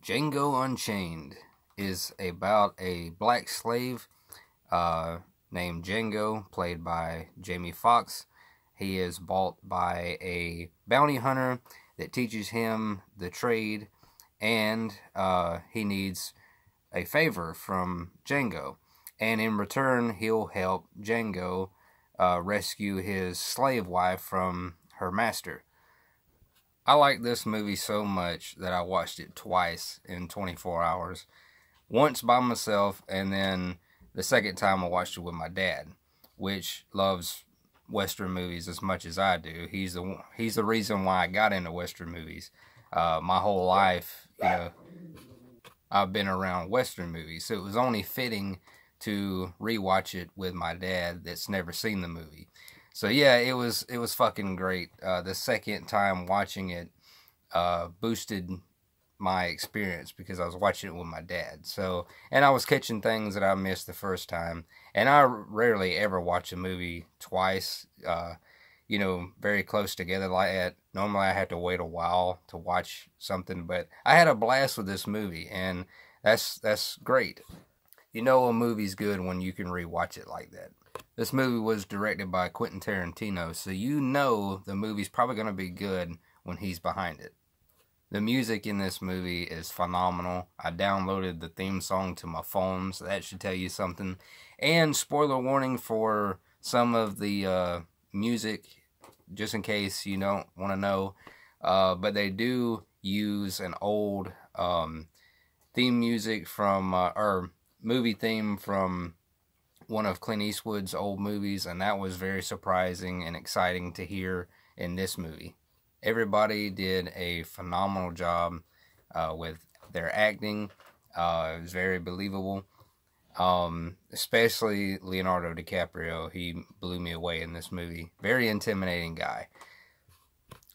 Django Unchained is about a black slave uh, named Django, played by Jamie Foxx. He is bought by a bounty hunter that teaches him the trade, and uh, he needs a favor from Django. And in return, he'll help Django uh, rescue his slave wife from her master. I like this movie so much that I watched it twice in 24 hours. Once by myself, and then the second time I watched it with my dad, which loves Western movies as much as I do. He's the he's the reason why I got into Western movies. Uh, my whole life, you know, I've been around Western movies, so it was only fitting to rewatch it with my dad that's never seen the movie. So yeah, it was it was fucking great. Uh, the second time watching it uh, boosted my experience because I was watching it with my dad. So and I was catching things that I missed the first time. And I rarely ever watch a movie twice. Uh, you know, very close together like that. Normally, I have to wait a while to watch something, but I had a blast with this movie, and that's that's great. You know, a movie's good when you can rewatch it like that. This movie was directed by Quentin Tarantino, so you know the movie's probably going to be good when he's behind it. The music in this movie is phenomenal. I downloaded the theme song to my phone, so that should tell you something. And spoiler warning for some of the uh, music, just in case you don't want to know. Uh, but they do use an old um, theme music from, uh, or movie theme from one of Clint Eastwood's old movies, and that was very surprising and exciting to hear in this movie. Everybody did a phenomenal job uh, with their acting. Uh, it was very believable, um, especially Leonardo DiCaprio. He blew me away in this movie. Very intimidating guy.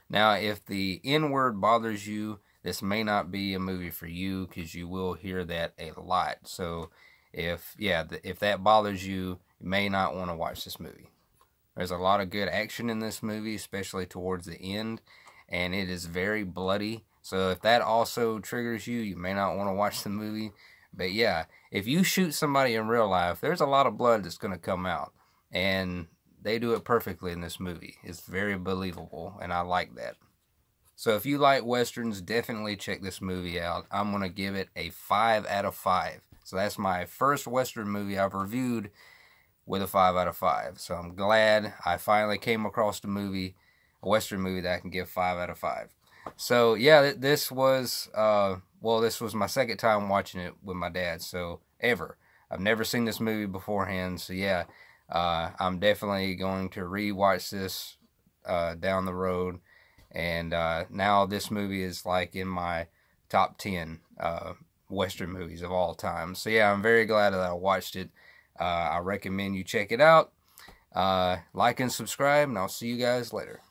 Now, if the N word bothers you, this may not be a movie for you because you will hear that a lot. So if yeah, if that bothers you, you may not want to watch this movie. There's a lot of good action in this movie, especially towards the end, and it is very bloody. So if that also triggers you, you may not want to watch the movie. But yeah, if you shoot somebody in real life, there's a lot of blood that's going to come out. And they do it perfectly in this movie. It's very believable, and I like that. So if you like westerns, definitely check this movie out. I'm going to give it a 5 out of 5. So that's my first Western movie I've reviewed with a 5 out of 5. So I'm glad I finally came across the movie, a Western movie that I can give 5 out of 5. So yeah, this was, uh, well, this was my second time watching it with my dad, so ever. I've never seen this movie beforehand, so yeah, uh, I'm definitely going to re-watch this uh, down the road. And uh, now this movie is like in my top 10 uh, Western movies of all time. So yeah, I'm very glad that I watched it. Uh, I recommend you check it out. Uh, like and subscribe, and I'll see you guys later.